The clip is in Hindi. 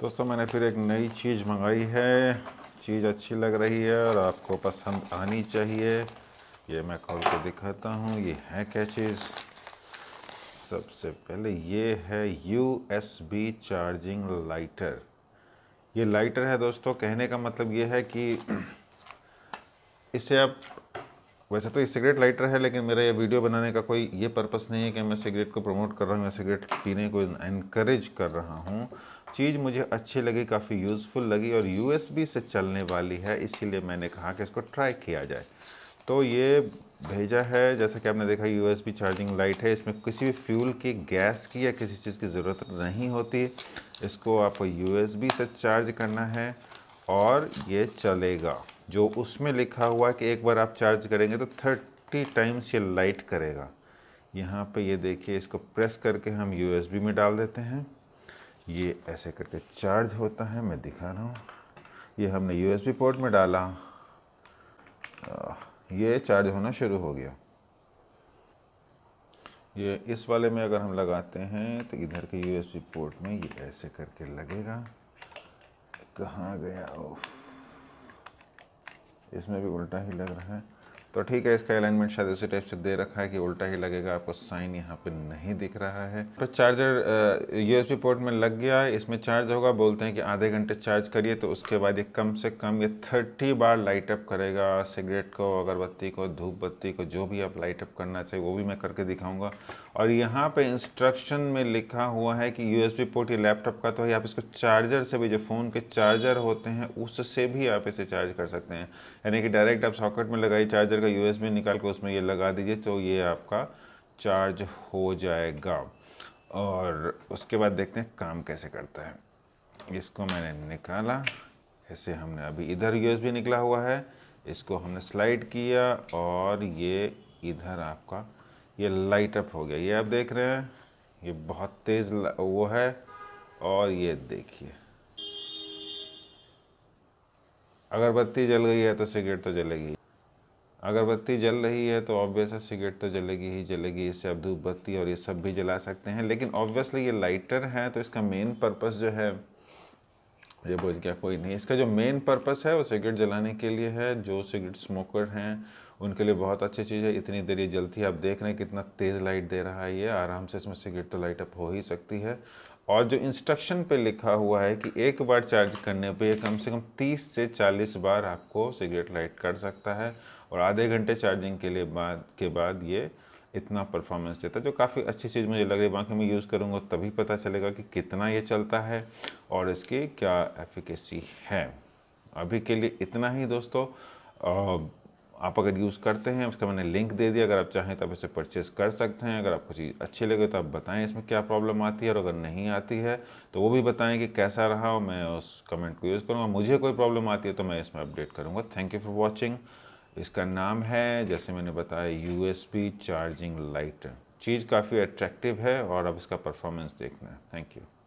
दोस्तों मैंने फिर एक नई चीज़ मंगाई है चीज़ अच्छी लग रही है और आपको पसंद आनी चाहिए ये मैं खोल के दिखाता हूँ ये है क्या चीज़ सबसे पहले ये है U S B charging lighter ये लाइटर है दोस्तों कहने का मतलब ये है कि इसे आप वैसे तो ये सिगरेट लाइटर है लेकिन मेरा ये वीडियो बनाने का कोई ये पर्पस नहीं है कि मैं सिगरेट को प्रमोट कर रहा हूँ या सिगरेट पीने को इनक्रेज कर रहा हूँ चीज़ मुझे अच्छी लगी काफ़ी यूज़फुल लगी और यू से चलने वाली है इसीलिए मैंने कहा कि इसको ट्राई किया जाए तो ये भेजा है जैसा कि आपने देखा यूएसबी चार्जिंग लाइट है इसमें किसी भी फ्यूल की गैस की या किसी चीज़ की ज़रूरत नहीं होती इसको आपको यू से चार्ज करना है और ये चलेगा जो उसमें लिखा हुआ है कि एक बार आप चार्ज करेंगे तो थर्टी टाइम्स ये लाइट करेगा यहाँ पे ये देखिए इसको प्रेस करके हम यू में डाल देते हैं ये ऐसे करके चार्ज होता है मैं दिखा रहा हूँ ये हमने यूएसबी पोर्ट में डाला ये चार्ज होना शुरू हो गया ये इस वाले में अगर हम लगाते हैं तो इधर के यूएसबी पोर्ट में ये ऐसे करके लगेगा कहाँ गया इसमें भी उल्टा ही लग रहा है तो ठीक है इसका अलाइनमेंट शायद उसी टाइप से दे रखा है कि उल्टा ही लगेगा आपको साइन यहाँ पे नहीं दिख रहा है तो चार्जर एस पोर्ट में लग गया है इसमें चार्ज होगा बोलते हैं कि आधे घंटे चार्ज करिए तो उसके बाद ये कम से कम ये थर्टी बार लाइट अप करेगा सिगरेट को अगरबत्ती को धूप बत्ती को जो भी आप लाइट अप करना चाहिए वो भी मैं करके दिखाऊँगा और यहाँ पर इंस्ट्रक्शन में लिखा हुआ है कि यू पोर्ट ये लैपटॉप का तो है आप इसको चार्जर से भी जो फ़ोन के चार्जर होते हैं उससे भी आप इसे चार्ज कर सकते हैं यानी कि डायरेक्ट आप सॉकेट में लगाई चार्जर का का यूएसबी निकाल के उसमें ये लगा दीजिए तो ये आपका चार्ज हो जाएगा और उसके बाद देखते हैं काम कैसे करता है इसको मैंने निकाला ऐसे हमने अभी इधर यूएसबी निकला हुआ है इसको हमने स्लाइड किया और ये इधर आपका ये लाइट अप हो गया ये आप देख रहे हैं ये बहुत तेज़ वो है और ये देखिए अगर बत्ती जल गई है तो सिगरेट तो जलेगी अगरबत्ती जल रही है तो ऑब्वियस है सिगरेट तो जलेगी ही जलेगी इससे आप धूप बत्ती और ये सब भी जला सकते हैं लेकिन ऑब्वियसली ये लाइटर है तो इसका मेन पर्पस जो है ये बोझ गया कोई नहीं इसका जो मेन पर्पस है वो सिगरेट जलाने के लिए है जो सिगरेट स्मोकर हैं उनके लिए बहुत अच्छी चीज़ है इतनी देर ये जलती है आप देख रहे हैं कितना तेज़ लाइट दे रहा है ये आराम से इसमें सिगरेट तो लाइट अप हो ही सकती है और जो इंस्ट्रक्शन पे लिखा हुआ है कि एक बार चार्ज करने पे कम से कम 30 से 40 बार आपको सिगरेट लाइट कर सकता है और आधे घंटे चार्जिंग के लिए बाद के बाद ये इतना परफॉर्मेंस देता है जो काफ़ी अच्छी चीज़ मुझे लग रही है बाकी मैं यूज़ करूँगा तभी पता चलेगा कि कितना ये चलता है और इसकी क्या एफिकेसी है अभी के लिए इतना ही दोस्तों आप अगर यूज़ करते हैं उसका मैंने लिंक दे दिया अगर आप चाहें तो आप इसे परचेज़ कर सकते हैं अगर आपको चीज़ अच्छी लगे तो आप बताएं इसमें क्या प्रॉब्लम आती है और अगर नहीं आती है तो वो भी बताएं कि कैसा रहा और मैं उस कमेंट को यूज़ करूँगा मुझे कोई प्रॉब्लम आती है तो मैं इसमें अपडेट करूँगा थैंक यू फॉर वॉचिंग इसका नाम है जैसे मैंने बताया पी चार्जिंग लाइटर चीज़ काफ़ी अट्रैक्टिव है और अब इसका परफॉर्मेंस देखना है थैंक यू